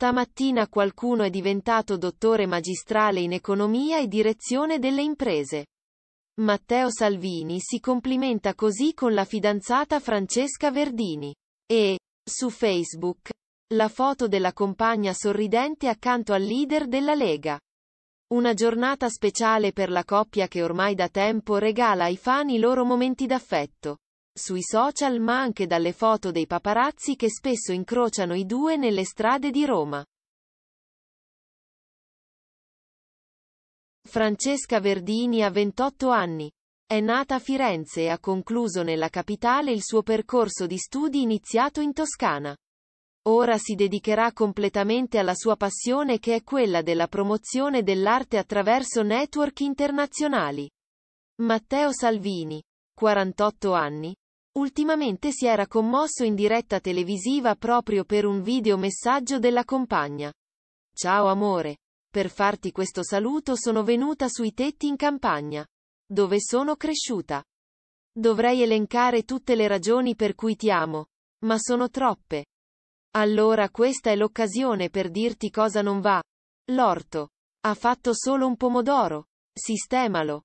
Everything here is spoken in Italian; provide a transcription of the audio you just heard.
Stamattina qualcuno è diventato dottore magistrale in economia e direzione delle imprese. Matteo Salvini si complimenta così con la fidanzata Francesca Verdini. E, su Facebook, la foto della compagna sorridente accanto al leader della Lega. Una giornata speciale per la coppia che ormai da tempo regala ai fan i loro momenti d'affetto sui social ma anche dalle foto dei paparazzi che spesso incrociano i due nelle strade di Roma. Francesca Verdini ha 28 anni. È nata a Firenze e ha concluso nella capitale il suo percorso di studi iniziato in Toscana. Ora si dedicherà completamente alla sua passione che è quella della promozione dell'arte attraverso network internazionali. Matteo Salvini, 48 anni, Ultimamente si era commosso in diretta televisiva proprio per un videomessaggio della compagna. Ciao amore. Per farti questo saluto sono venuta sui tetti in campagna. Dove sono cresciuta. Dovrei elencare tutte le ragioni per cui ti amo. Ma sono troppe. Allora questa è l'occasione per dirti cosa non va. L'orto. Ha fatto solo un pomodoro. Sistemalo.